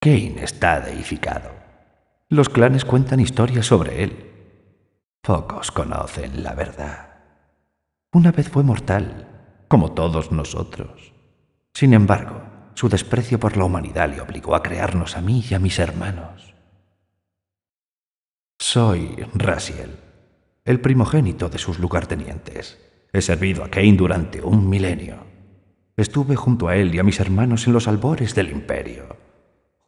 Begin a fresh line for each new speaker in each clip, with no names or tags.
Kane está deificado. Los clanes cuentan historias sobre él. Pocos conocen la verdad. Una vez fue mortal, como todos nosotros. Sin embargo, su desprecio por la humanidad le obligó a crearnos a mí y a mis hermanos. Soy Raziel, el primogénito de sus lugartenientes. He servido a Kane durante un milenio. Estuve junto a él y a mis hermanos en los albores del imperio.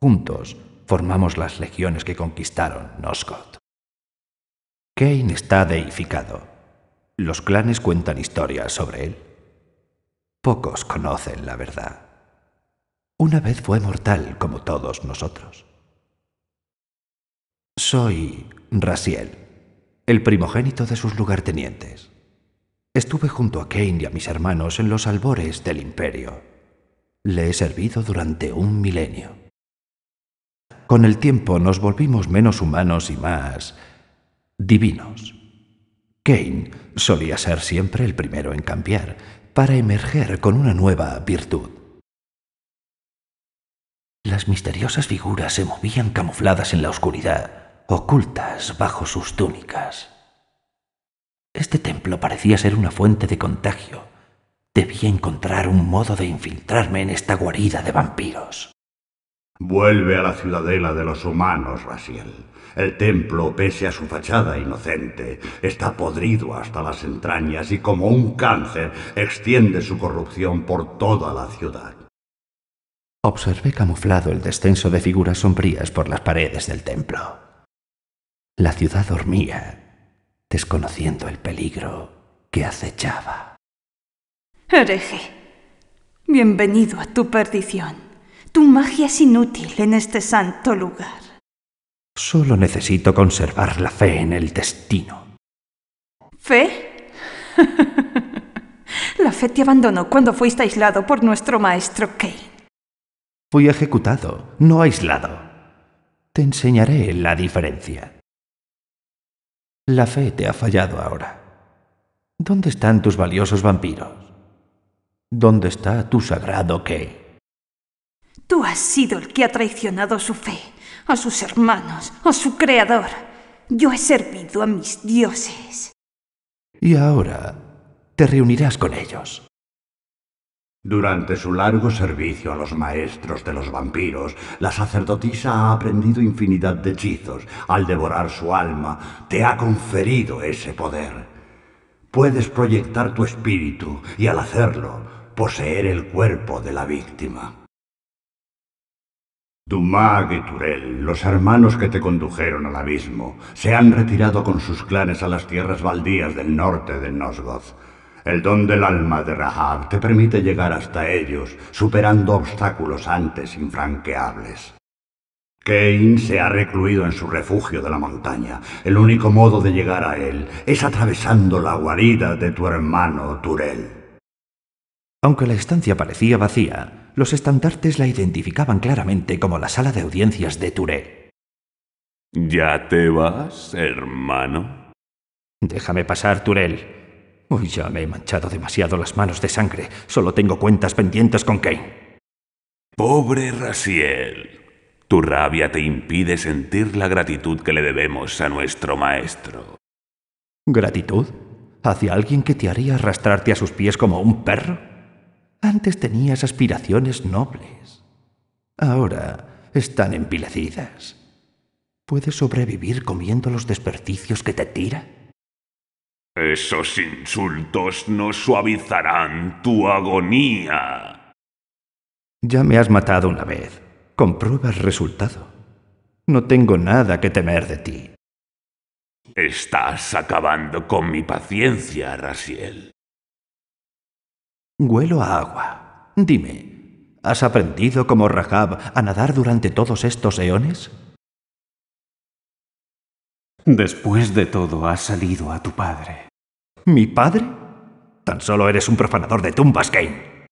Juntos formamos las legiones que conquistaron Nosgoth. Kane está deificado. Los clanes cuentan historias sobre él. Pocos conocen la verdad. Una vez fue mortal como todos nosotros. Soy Rasiel, el primogénito de sus lugartenientes. Estuve junto a Kane y a mis hermanos en los albores del imperio. Le he servido durante un milenio. Con el tiempo nos volvimos menos humanos y más divinos. Kane solía ser siempre el primero en cambiar, para emerger con una nueva virtud. Las misteriosas figuras se movían camufladas en la oscuridad, ocultas bajo sus túnicas. Este templo parecía ser una fuente de contagio.
Debía encontrar un modo de infiltrarme en esta guarida de vampiros. Vuelve a la ciudadela de los humanos, Rasiel. El templo, pese a su fachada inocente, está podrido hasta las entrañas y como un cáncer extiende su corrupción por toda la ciudad.
Observé camuflado el descenso de figuras sombrías por las paredes del templo. La ciudad dormía, desconociendo el peligro que acechaba. Hereje, bienvenido a tu perdición. Tu magia es inútil en este santo lugar. Solo necesito conservar la fe en el destino. ¿Fe? la fe te abandonó cuando fuiste aislado por nuestro maestro Kane. Fui ejecutado, no aislado. Te enseñaré la diferencia. La fe te ha fallado ahora. ¿Dónde están tus valiosos vampiros? ¿Dónde está tu sagrado Kane? Tú has sido el que ha traicionado su fe, a sus hermanos, a su creador. Yo he servido a mis dioses.
Y ahora
te reunirás con ellos.
Durante su largo servicio a los maestros de los vampiros, la sacerdotisa ha aprendido infinidad de hechizos. Al devorar su alma, te ha conferido ese poder. Puedes proyectar tu espíritu y al hacerlo, poseer el cuerpo de la víctima. Dumag y Turel, los hermanos que te condujeron al abismo, se han retirado con sus clanes a las tierras baldías del norte de Nosgoth. El don del alma de Rahab te permite llegar hasta ellos, superando obstáculos antes infranqueables. Cain se ha recluido en su refugio de la montaña. El único modo de llegar a él es atravesando la guarida de tu hermano Turel. Aunque la estancia parecía vacía,
los estandartes la identificaban claramente como la sala de audiencias de Touré. ¿Ya te vas, hermano? Déjame pasar, Turel. Hoy ya me he manchado demasiado las manos de sangre. Solo tengo cuentas pendientes con Kane. Pobre
Raciel. Tu rabia te impide sentir la gratitud que le debemos a nuestro maestro.
¿Gratitud? ¿Hacia alguien que te haría arrastrarte a sus pies como un perro? Antes tenías aspiraciones nobles. Ahora están empilecidas. ¿Puedes sobrevivir comiendo los desperdicios que te tira?
Esos insultos no suavizarán tu agonía.
Ya me has matado una vez. Compruebas resultado. No tengo nada que temer de ti.
Estás acabando con mi paciencia, Rasiel.
Huelo a agua. Dime, ¿has aprendido como Rahab a nadar durante todos estos eones?
Después de todo, has salido a tu padre. ¿Mi padre? Tan solo eres un profanador de tumbas, Kane.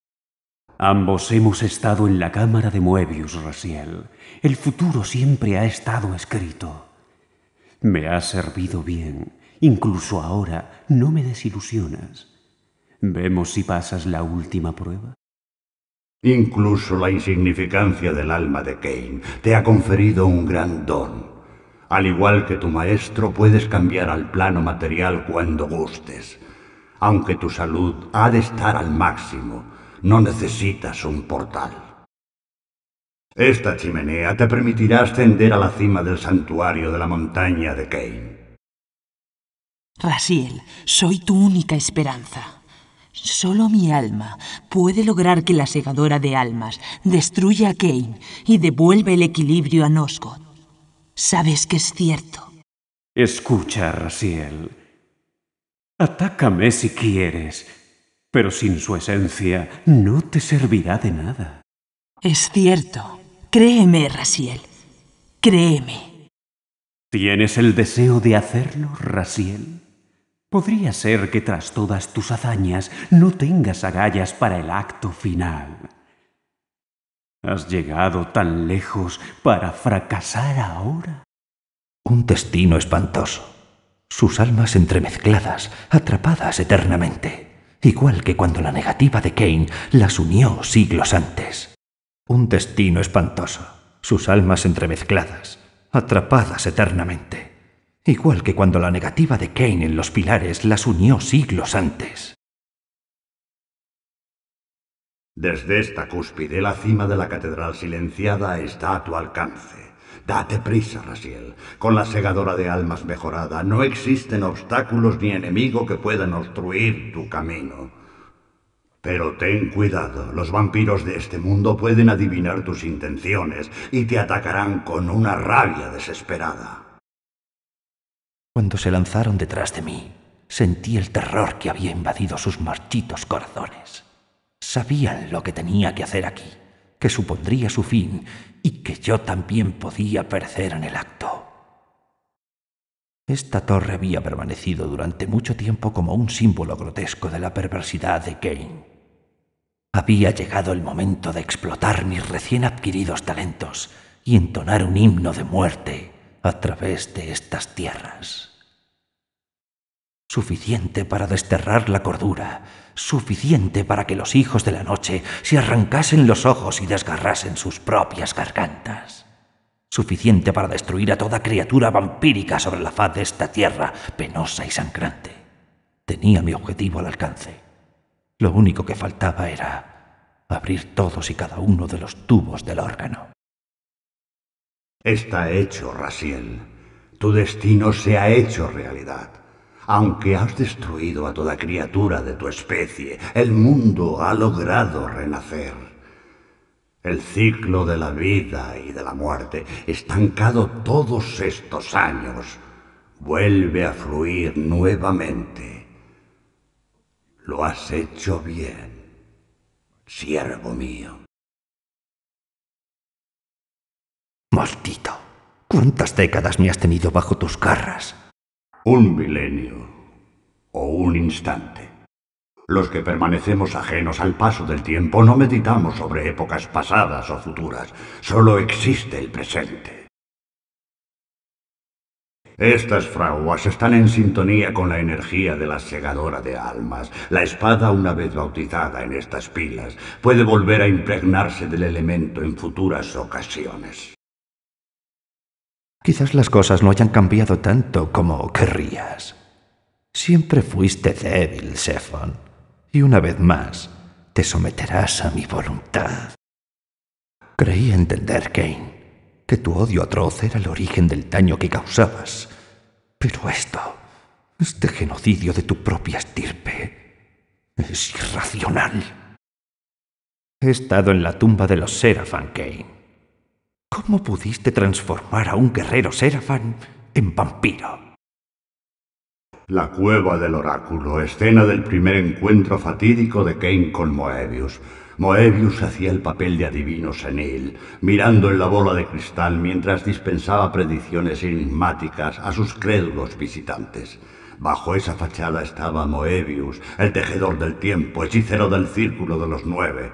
Ambos hemos estado en la cámara de Moebius, Rasiel. El futuro siempre ha estado escrito. Me ha servido bien. Incluso ahora no me desilusionas. Vemos si pasas la última prueba. Incluso la insignificancia del
alma de Kane te ha conferido un gran don. Al igual que tu maestro, puedes cambiar al plano material cuando gustes. Aunque tu salud ha de estar al máximo, no necesitas un portal. Esta chimenea te permitirá ascender a la cima del santuario de la montaña de Kane.
Rasiel, soy tu única esperanza. Solo mi alma puede lograr que la segadora de almas destruya a Kane y devuelva el equilibrio a Nosgoth. Sabes que es cierto.
Escucha, Raziel. Atácame si quieres, pero sin su esencia no te servirá de nada. Es cierto. Créeme, Raziel. Créeme. ¿Tienes el deseo de hacerlo, Raziel? Podría ser que tras todas tus hazañas no tengas agallas para el acto final. ¿Has llegado tan lejos para fracasar ahora?
Un destino
espantoso.
Sus almas entremezcladas, atrapadas eternamente, igual que cuando la negativa de Kane las unió siglos antes. Un destino espantoso. Sus almas entremezcladas, atrapadas eternamente igual que cuando la negativa de Kane en los pilares las unió siglos antes.
Desde esta cúspide, la cima de la catedral silenciada está a tu alcance. Date prisa, Rasiel. Con la segadora de almas mejorada no existen obstáculos ni enemigo que puedan obstruir tu camino. Pero ten cuidado, los vampiros de este mundo pueden adivinar tus intenciones y te atacarán con una rabia desesperada.
Cuando se lanzaron detrás de mí, sentí el terror que había invadido sus marchitos corazones. Sabían lo que tenía que hacer aquí, que supondría su fin y que yo también podía perecer en el acto. Esta torre había permanecido durante mucho tiempo como un símbolo grotesco de la perversidad de Kane. Había llegado el momento de explotar mis recién adquiridos talentos y entonar un himno de muerte a través de estas tierras. Suficiente para desterrar la cordura, suficiente para que los hijos de la noche se arrancasen los ojos y desgarrasen sus propias gargantas. Suficiente para destruir a toda criatura vampírica sobre la faz de esta tierra penosa y sangrante. Tenía mi objetivo al alcance.
Lo único que faltaba era abrir todos y cada uno de los tubos del órgano. Está hecho, Rasiel. Tu destino se ha hecho realidad. Aunque has destruido a toda criatura de tu especie, el mundo ha logrado renacer. El ciclo de la vida y de la muerte, estancado todos estos años, vuelve a fluir nuevamente. Lo has hecho bien, siervo mío.
Maldito, ¿cuántas décadas me has tenido bajo tus garras?
Un milenio o un instante. Los que permanecemos ajenos al paso del tiempo no meditamos sobre épocas pasadas o futuras, solo existe el presente. Estas fraguas están en sintonía con la energía de la segadora de almas. La espada, una vez bautizada en estas pilas, puede volver a impregnarse del elemento en futuras ocasiones.
Quizás las cosas no hayan cambiado tanto como querrías. Siempre fuiste débil, Sefon, y una vez más te someterás a mi voluntad. Creí entender, Kane, que tu odio atroz era el origen del daño que causabas. Pero esto, este genocidio de tu propia estirpe, es irracional. He estado en la tumba de los Serafan, Kane ¿Cómo pudiste transformar a un guerrero serafán en vampiro?
La cueva del oráculo, escena del primer encuentro fatídico de Kane con Moebius. Moebius hacía el papel de adivino senil, mirando en la bola de cristal mientras dispensaba predicciones enigmáticas a sus crédulos visitantes. Bajo esa fachada estaba Moebius, el tejedor del tiempo, hechicero del círculo de los nueve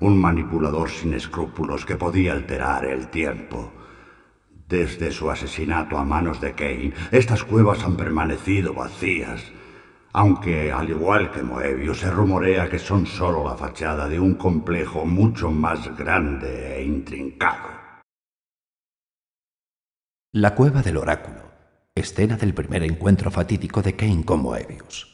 un manipulador sin escrúpulos que podía alterar el tiempo. Desde su asesinato a manos de Kane, estas cuevas han permanecido vacías, aunque, al igual que Moebius, se rumorea que son solo la fachada de un complejo mucho más grande e intrincado.
La cueva del oráculo, escena del primer encuentro fatídico de Kane con Moebius.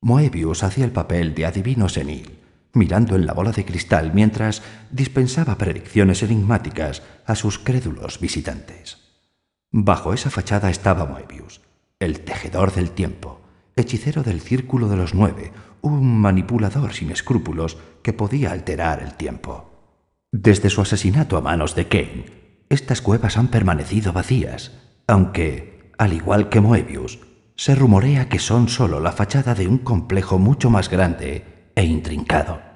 Moebius hacía el papel de adivino senil, mirando en la bola de cristal mientras dispensaba predicciones enigmáticas a sus crédulos visitantes. Bajo esa fachada estaba Moebius, el tejedor del tiempo, hechicero del círculo de los nueve, un manipulador sin escrúpulos que podía alterar el tiempo. Desde su asesinato a manos de Kane, estas cuevas han permanecido vacías, aunque, al igual que Moebius, se rumorea que son solo la fachada de un complejo mucho más grande e intrincado.